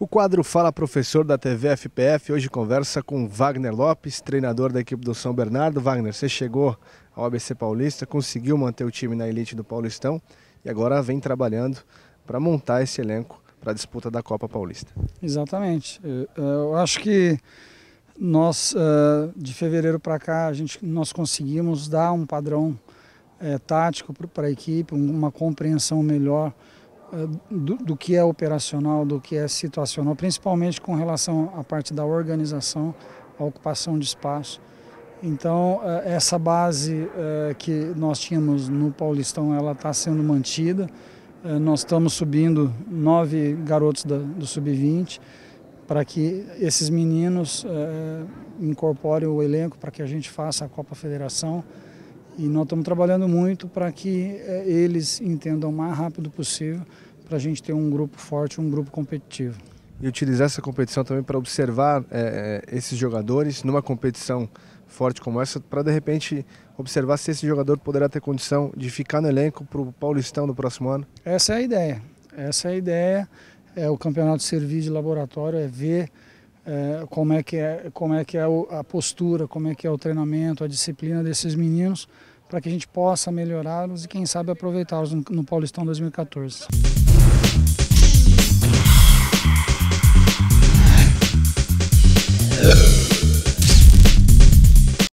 O quadro Fala Professor da TV FPF hoje conversa com Wagner Lopes, treinador da equipe do São Bernardo. Wagner, você chegou ao ABC Paulista, conseguiu manter o time na elite do Paulistão e agora vem trabalhando para montar esse elenco para a disputa da Copa Paulista. Exatamente. Eu acho que nós, eh, de fevereiro para cá, a gente, nós conseguimos dar um padrão eh, tático para a equipe, uma compreensão melhor do, do, que é operacional, do que é situacional, principalmente com relação à parte da organização, a ocupação de espaço. Então, é, essa base é, que nós tínhamos no Paulistão, ela está sendo mantida. É, nós estamos subindo nove garotos do Sub-20 para que esses meninos incorporem o elenco, para que a gente faça a Copa Federação. E nós estamos trabalhando muito para que é, eles entendam o mais rápido possível para a gente ter um grupo forte, um grupo competitivo. E utilizar essa competição também para observar é, é, esses jogadores numa competição forte como essa, para de repente observar se esse jogador poderá ter condição de ficar no elenco para o Paulistão no próximo ano? Essa é a ideia. Essa é a ideia. É o campeonato de Serviço de laboratório, é ver é, como é que é, como é, que é a postura, como é que é o treinamento, a disciplina desses meninos, para que a gente possa melhorá-los e quem sabe aproveitá-los no, no Paulistão 2014.